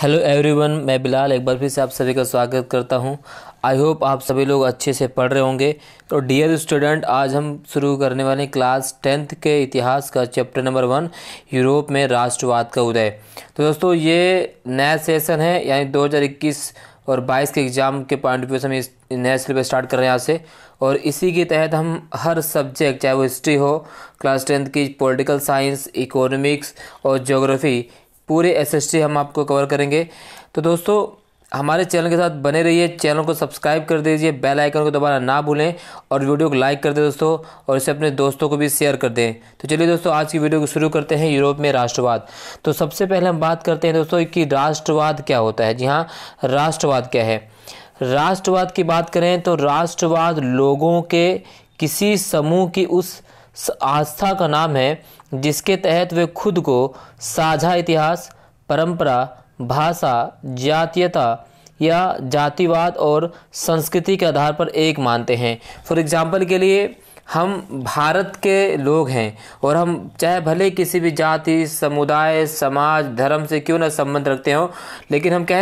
hello everyone मैं बिलाल एक बार फिर से आप सभी का स्वागत करता हूं आई होप आप सभी लोग अच्छे से पढ़ रहे होंगे तो डियर स्टूडेंट आज हम शुरू करने वाले क्लास टेंथ के इतिहास का चैप्टर नंबर वन यूरोप में राष्ट्रवाद का उदय तो दोस्तों ये नया सेशन है यानी 2021 और 22 के एग्ज़ाम के पॉइंट ऑफ व्यू से हम इस नया सिलेबस स्टार्ट कर रहे हैं यहाँ से और इसी के तहत हम हर सब्जेक्ट चाहे वो हिस्ट्री हो क्लास टेंथ की पॉलिटिकल साइंस इकोनॉमिक्स और जोग्राफ़ी पूरे टी हम आपको कवर करेंगे तो दोस्तों हमारे चैनल के साथ बने रहिए चैनल को सब्सक्राइब कर दीजिए बेल आइकन को दोबारा ना भूलें और वीडियो को लाइक कर दें दोस्तों और इसे अपने दोस्तों को भी शेयर कर दें तो चलिए दोस्तों आज की वीडियो को शुरू करते हैं यूरोप में राष्ट्रवाद तो सबसे पहले हम बात करते हैं दोस्तों कि राष्ट्रवाद क्या होता है जी हाँ राष्ट्रवाद क्या है राष्ट्रवाद की बात करें तो राष्ट्रवाद लोगों के किसी समूह की उस आस्था का नाम है जिसके तहत वे खुद को साझा इतिहास परंपरा भाषा जातीयता या जातिवाद और संस्कृति के आधार पर एक मानते हैं फॉर एग्जाम्पल के लिए हम भारत के लोग हैं और हम चाहे भले किसी भी जाति समुदाय समाज धर्म से क्यों ना संबंध रखते हों लेकिन हम क्या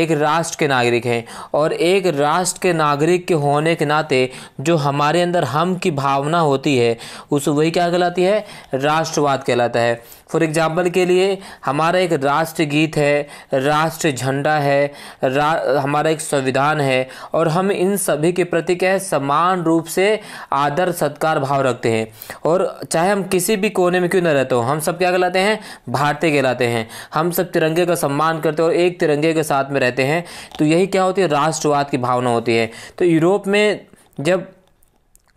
एक राष्ट्र के नागरिक हैं और एक राष्ट्र के नागरिक के होने के नाते जो हमारे अंदर हम की भावना होती है उस वही क्या कहलाती है राष्ट्रवाद कहलाता है फॉर एग्जाम्पल के लिए हमारा एक राष्ट्र गीत है राष्ट्र झंडा है रा, हमारा एक संविधान है और हम इन सभी के प्रति क्या है समान रूप से आदर सत्कार भाव रखते हैं और चाहे हम किसी भी कोने में क्यों ना रहते हो हम सब क्या कहलाते हैं भारतीय कहलाते हैं हम सब तिरंगे का सम्मान करते हैं और एक तिरंगे के साथ में रहते हैं तो यही क्या होती है राष्ट्रवाद की भावना होती है तो यूरोप में जब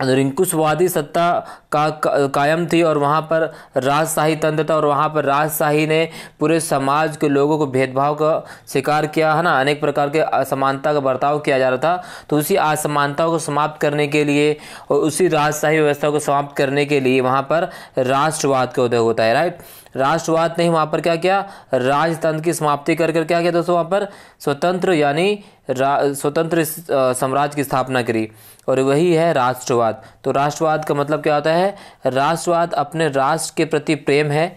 रिंकुशवादी सत्ता का कायम थी और वहाँ पर राजशाही तंत्र था और वहाँ पर राजशाही ने पूरे समाज के लोगों को भेदभाव का शिकार किया है ना अनेक प्रकार के असमानता का बर्ताव किया जा रहा था तो उसी असमानताओं को समाप्त करने के लिए और उसी राजशाही व्यवस्था को समाप्त करने के लिए वहाँ पर राष्ट्रवाद का उदय होता है राइट राष्ट्रवाद ने वहाँ पर क्या किया राजतंत्र की समाप्ति कर कर क्या किया दोस्तों वहाँ पर स्वतंत्र यानी स्वतंत्र साम्राज्य की स्थापना करी और वही है राष्ट्रवाद तो राष्ट्रवाद का मतलब क्या होता है राष्ट्रवाद अपने राष्ट्र के प्रति प्रेम है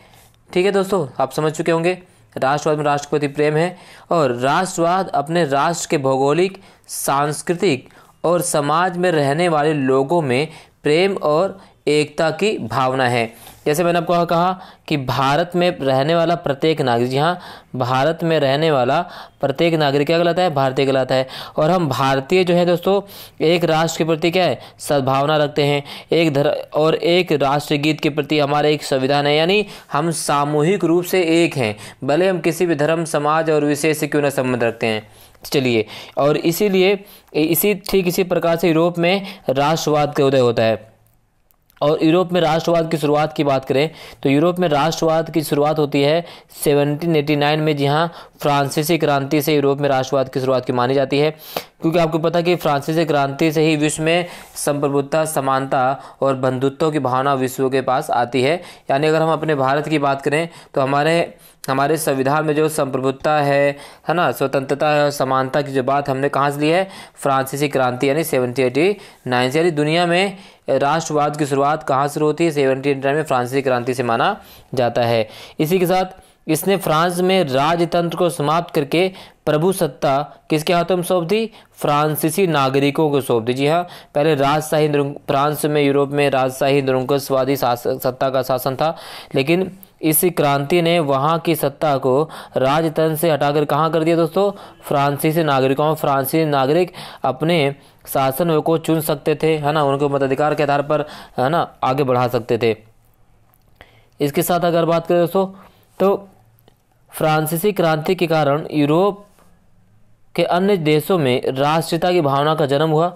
ठीक है दोस्तों आप समझ चुके होंगे राष्ट्रवाद में राष्ट्र के प्रति प्रेम है और राष्ट्रवाद अपने राष्ट्र के भौगोलिक सांस्कृतिक और समाज में रहने वाले लोगों में प्रेम और एकता की भावना है जैसे मैंने आपको कहा कि भारत में रहने वाला प्रत्येक नागरिक जी हाँ भारत में रहने वाला प्रत्येक नागरिक क्या कहलाता है भारतीय कहलाता है और हम भारतीय जो है दोस्तों एक राष्ट्र के प्रति क्या है सद्भावना रखते हैं एक धर और एक राष्ट्रगीत के प्रति हमारा एक संविधान है यानी हम सामूहिक रूप से एक हैं भले हम किसी भी धर्म समाज और विशेष से क्यों ना संबंध रखते हैं चलिए और इसीलिए इसी ठीक इसी प्रकार से यूरोप में राष्ट्रवाद का उदय होता है और यूरोप में राष्ट्रवाद की शुरुआत की बात करें तो यूरोप में राष्ट्रवाद की शुरुआत होती है 1789 में जहां फ्रांसीसी क्रांति से यूरोप में राष्ट्रवाद की शुरुआत की मानी जाती है क्योंकि आपको पता है कि फ्रांसीसी क्रांति से ही विश्व में संप्रभुता समानता और बंधुत्व की भावना विश्व के पास आती है यानी अगर हम अपने भारत की बात करें तो हमारे हमारे संविधान में जो संप्रभुता है है ना स्वतंत्रता है और समानता की जो बात हमने कहाँ से ली है फ्रांसीसी क्रांति यानी सेवनटी एटी नाइन से यानी दुनिया में राष्ट्रवाद की शुरुआत कहाँ से होती है सेवनटी एटी नाइन में फ्रांसीसी क्रांति से माना जाता है इसी के साथ इसने फ्रांस में राजतंत्र को समाप्त करके प्रभु सत्ता किसके हाथों में सौंप दी फ्रांसीसी नागरिकों को सौंप दी जी हाँ पहले राजशाही फ्रांस में यूरोप में राजशाही निरंकुशवादी सत्ता का शासन था लेकिन इस क्रांति ने वहाँ की सत्ता को राजतंत्र से हटाकर कहाँ कर दिया दोस्तों फ्रांसीसी नागरिकों फ्रांसीसी नागरिक अपने शासन को चुन सकते थे है ना उनको मताधिकार के आधार पर है ना आगे बढ़ा सकते थे इसके साथ अगर बात करें दोस्तों तो फ्रांसीसी क्रांति के कारण यूरोप के अन्य देशों में राष्ट्रीयता की भावना का जन्म हुआ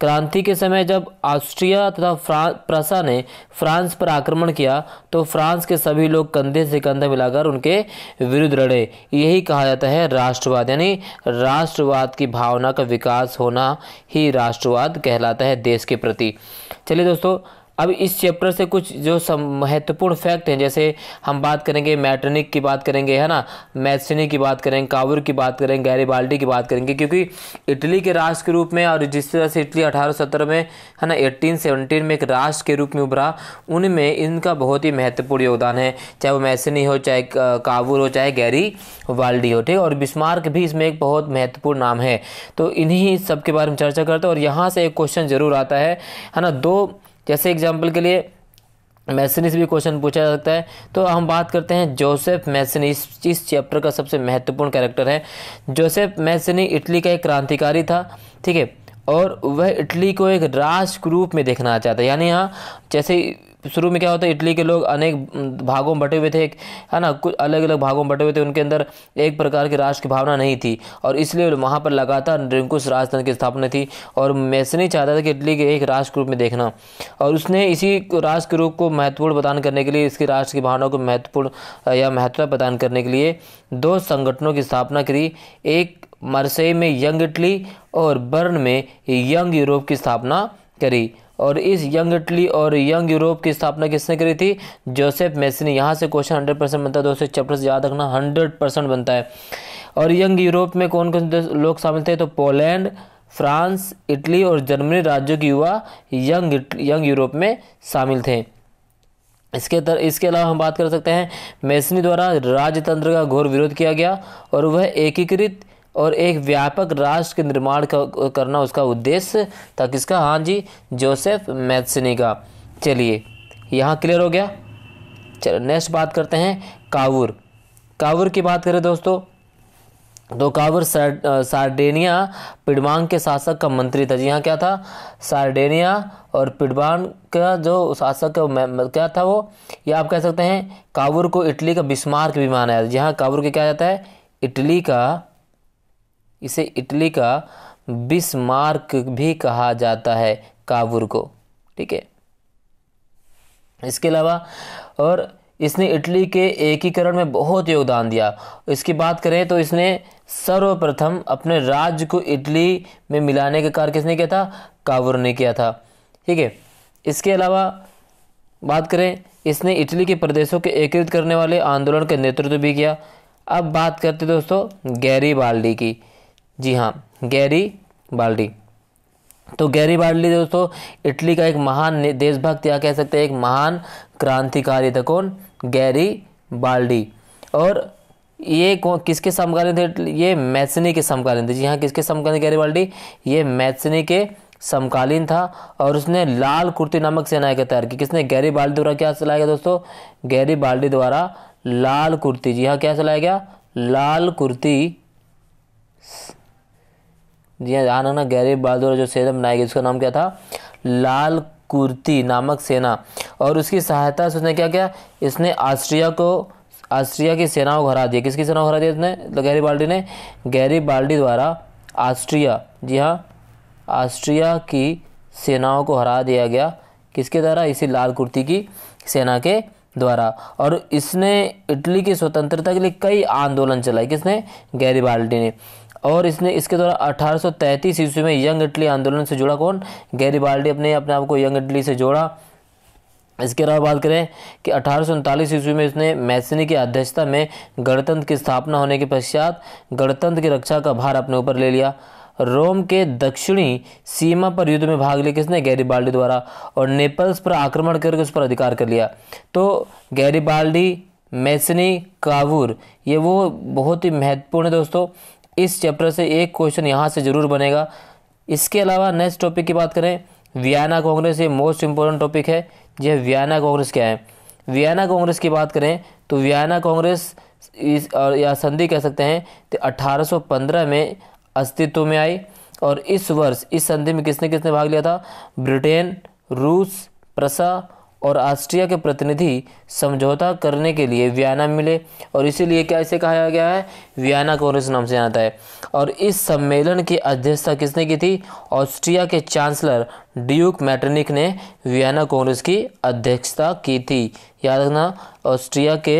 क्रांति के समय जब ऑस्ट्रिया तथा प्रसा ने फ्रांस पर आक्रमण किया तो फ्रांस के सभी लोग कंधे से कंधा मिलाकर उनके विरुद्ध लड़े यही कहा जाता है राष्ट्रवाद यानी राष्ट्रवाद की भावना का विकास होना ही राष्ट्रवाद कहलाता है देश के प्रति चलिए दोस्तों अब इस चैप्टर से कुछ जो महत्वपूर्ण फैक्ट हैं जैसे हम बात करेंगे मैटनिक की बात करेंगे है ना मैथसनी की बात करेंगे कावर की बात करेंगे गैरीबाल्टी की बात करेंगे क्योंकि इटली के राष्ट्र के रूप में और जिस तरह से इटली अठारह में है ना एट्टीन में एक राष्ट्र के रूप में उभरा उनमें इनका बहुत ही महत्वपूर्ण योगदान है चाहे वो मैसनी हो चाहे कावुर हो चाहे गैरी वाल्डी हो ठीक और बिस्मार्क भी इसमें एक बहुत महत्वपूर्ण नाम है तो इन्हीं सब के बारे में चर्चा करते हैं और यहाँ से एक क्वेश्चन ज़रूर आता है है ना दो जैसे एग्जाम्पल के लिए मैसनिस भी क्वेश्चन पूछा जा सकता है तो हम बात करते हैं जोसेफ मैसनी इस चैप्टर का सबसे महत्वपूर्ण कैरेक्टर है जोसेफ मैसनी इटली का एक क्रांतिकारी था ठीक है और वह इटली को एक राष्ट्र रूप में देखना चाहता है यानी यहाँ जैसे शुरू में क्या होता है इटली के लोग अनेक भागों में बटे हुए थे एक है ना कुछ अलग अलग भागों में बटे हुए थे उनके अंदर एक प्रकार की राष्ट्र की भावना नहीं थी और इसलिए वहाँ पर लगातार निरंकुश राजतंत्र की स्थापना थी और मैसनी चाहता था कि इटली के एक राष्ट्र के रूप में देखना और उसने इसी राष्ट्र के रूप को महत्वपूर्ण प्रदान करने के लिए इसकी राष्ट्र की भावना को महत्वपूर्ण या महत्व प्रदान करने के लिए दो संगठनों की स्थापना करी एक मरसई में यंग इटली और बर्न में यंग यूरोप की स्थापना करी और इस यंग इटली और यंग यूरोप की स्थापना किसने करी थी जोसेफ मेसिनी यहाँ से क्वेश्चन हंड्रेड परसेंट बनता है दोस्तों से याद रखना हंड्रेड परसेंट बनता है और यंग यूरोप में कौन कौन से लोग शामिल थे तो पोलैंड फ्रांस इटली और जर्मनी राज्यों के युवा यंग यंग यूरोप में शामिल थे इसके तर, इसके अलावा हम बात कर सकते हैं मेसनी द्वारा राजतंत्र का घोर विरोध किया गया और वह एकीकृत और एक व्यापक राष्ट्र के निर्माण करना उसका उद्देश्य था किसका हाँ जी जोसेफ मैथसनी का चलिए यहाँ क्लियर हो गया चलो नेक्स्ट बात करते हैं कावुर कावुर की बात करें दोस्तों तो कावुर सार्डेनिया पिडवांग के शासक का मंत्री था जी हाँ क्या था सार्डेनिया और पिडवांग का जो शासक क्या था वो ये आप कह सकते हैं कावुर को इटली का बिस्मार्क भी माना है जी हाँ कावुर के क्या जाता है इटली का इसे इटली का बिस्मार्क भी कहा जाता है काबुर को ठीक है इसके अलावा और इसने इटली के एकीकरण में बहुत योगदान दिया इसकी बात करें तो इसने सर्वप्रथम अपने राज्य को इटली में मिलाने का कार्य किसने किया था कावुर ने किया था ठीक है इसके अलावा बात करें इसने इटली के प्रदेशों के एकीकृत करने वाले आंदोलन का नेतृत्व भी किया अब बात करते दोस्तों गैरी बाल्डी की जी हाँ गैरी बाल्डी तो गैरी बाल्डी दोस्तों इटली का एक महान देशभक्त या कह सकते हैं एक महान क्रांतिकारी था कौन गैरी बाल्डी और ये कौन किसके समकालीन थे ये मैथसनी के समकालीन थे जी हाँ किसके समकालीन गैरी बाल्डी ये मैथसनी के समकालीन था और उसने लाल कुर्ती नामक सेना तैयार की किसने गैरी बाल्डी द्वारा क्या चलाया गया दोस्तों गैरी बाल्डी द्वारा लाल कुर्ती जी हाँ क्या चलाया गया लाल कुर्ती जी ध्यान रखना गैरी बहादुर जो सेना बनाई गई उसका नाम क्या था लाल कुर्ती नामक सेना और उसकी सहायता से उसने क्या किया इसने ऑस्ट्रिया को ऑस्ट्रिया की सेना को हरा दिया किसकी सेना को हरा दिया उसने गैरी बाल्डी ने गैरी बाल्डी द्वारा ऑस्ट्रिया जी हाँ ऑस्ट्रिया की सेनाओं को हरा दिया गया किसके द्वारा इसी लाल कुर्ती की सेना के द्वारा और इसने इटली की स्वतंत्रता के लिए कई आंदोलन चलाए किसने गैरी बाल्डी ने और इसने इसके द्वारा सौ ईस्वी में यंग इटली आंदोलन से जुड़ा कौन गैरीबाल्डी अपने अपने आप को यंग इटली से जोड़ा इसके अलावा बात करें कि अठारह ईस्वी में इसने मैसेनी की अध्यक्षता में गणतंत्र की स्थापना होने के पश्चात गणतंत्र की रक्षा का भार अपने ऊपर ले लिया रोम के दक्षिणी सीमा पर युद्ध में भाग लिया किसने गैरीबाल्डी द्वारा और नेपल्स पर आक्रमण करके उस पर अधिकार कर लिया तो गैरीबाल्डी मैसनी कावूर ये वो बहुत ही महत्वपूर्ण है दोस्तों इस चैप्टर से एक क्वेश्चन यहाँ से ज़रूर बनेगा इसके अलावा नेक्स्ट टॉपिक की बात करें वियाना कांग्रेस ये मोस्ट इम्पोर्टेंट टॉपिक है यह वियाना कांग्रेस क्या है वियाना कांग्रेस की बात करें तो वियाना कांग्रेस इस और या संधि कह सकते हैं तो 1815 में अस्तित्व में आई और इस वर्ष इस संधि में किसने किसने भाग लिया था ब्रिटेन रूस प्रसा और ऑस्ट्रिया के प्रतिनिधि समझौता करने के लिए वियना मिले और इसीलिए क्या इसे कहा गया है वियना कांग्रेस नाम से जाना है और इस सम्मेलन की अध्यक्षता किसने की थी ऑस्ट्रिया के चांसलर ड्यूक मैटनिक ने वियना कांग्रेस की अध्यक्षता की थी याद रखना ऑस्ट्रिया के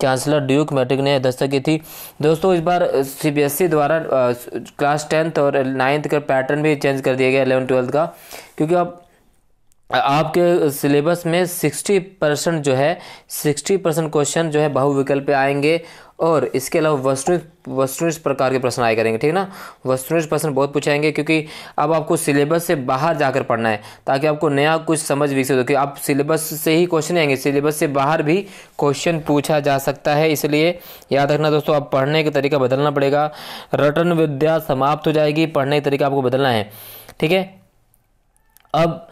चांसलर ड्यूक मैट्रिक ने अध्यक्षता की थी दोस्तों इस बार सीबीएसई e द्वारा क्लास टेंथ और नाइन्थ का पैटर्न भी चेंज कर दिया गया एलेवन ट्वेल्थ का क्योंकि अब आपके सिलेबस में 60 परसेंट जो है 60 परसेंट क्वेश्चन जो है बहुविकल्प पे आएंगे और इसके अलावा वस्तु वस्तुनिष्ठ प्रकार के प्रश्न आए करेंगे ठीक है ना वस्तुनिष्ठ प्रश्न बहुत पूछाएंगे क्योंकि अब आपको सिलेबस से बाहर जाकर पढ़ना है ताकि आपको नया कुछ समझ विकसित हो कि आप सिलेबस से ही क्वेश्चन आएंगे सिलेबस से बाहर भी क्वेश्चन पूछा जा सकता है इसलिए याद रखना दोस्तों आप पढ़ने का तरीका बदलना पड़ेगा रटन विद्या समाप्त हो जाएगी पढ़ने का तरीका आपको बदलना है ठीक है अब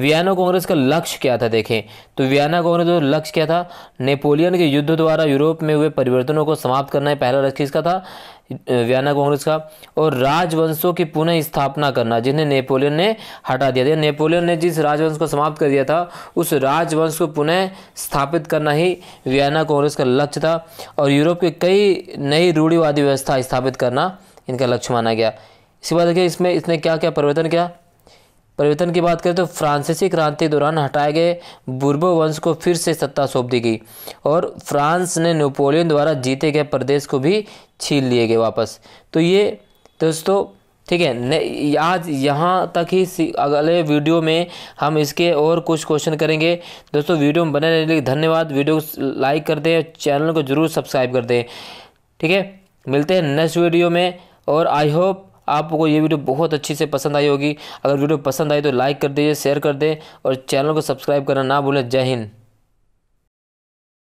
वियना कांग्रेस का लक्ष्य क्या था देखें तो वियना कांग्रेस का लक्ष्य क्या था नेपोलियन के युद्ध द्वारा यूरोप में हुए परिवर्तनों को समाप्त करना है पहला लक्ष्य इसका था वियना कांग्रेस का और राजवंशों की पुनः स्थापना करना जिन्हें नेपोलियन ने हटा दिया था नेपोलियन ने जिस राजवंश को समाप्त कर दिया था उस राजवंश को पुनः स्थापित करना ही वियना कांग्रेस का लक्ष्य था और यूरोप के कई नई रूढ़िवादी व्यवस्था स्थापित करना इनका लक्ष्य माना गया इसके बाद देखिए इसमें इसने क्या क्या परिवर्तन किया परिवर्तन की बात करें तो फ्रांसीसी क्रांति दौरान हटाए गए बुर्बो वंश को फिर से सत्ता सौंप दी गई और फ्रांस ने नेपोलियन द्वारा जीते गए प्रदेश को भी छीन लिए गए वापस तो ये दोस्तों ठीक है आज यहाँ तक ही अगले वीडियो में हम इसके और कुछ क्वेश्चन करेंगे दोस्तों वीडियो में बने रहने के लिए धन्यवाद वीडियो को लाइक कर दें चैनल को ज़रूर सब्सक्राइब कर दें ठीक है मिलते हैं नेक्स्ट वीडियो में और आई होप आपको ये वीडियो बहुत अच्छी से पसंद आई होगी अगर वीडियो पसंद आई तो लाइक कर दीजिए शेयर कर दें और चैनल को सब्सक्राइब करना ना भूलें जय हिंद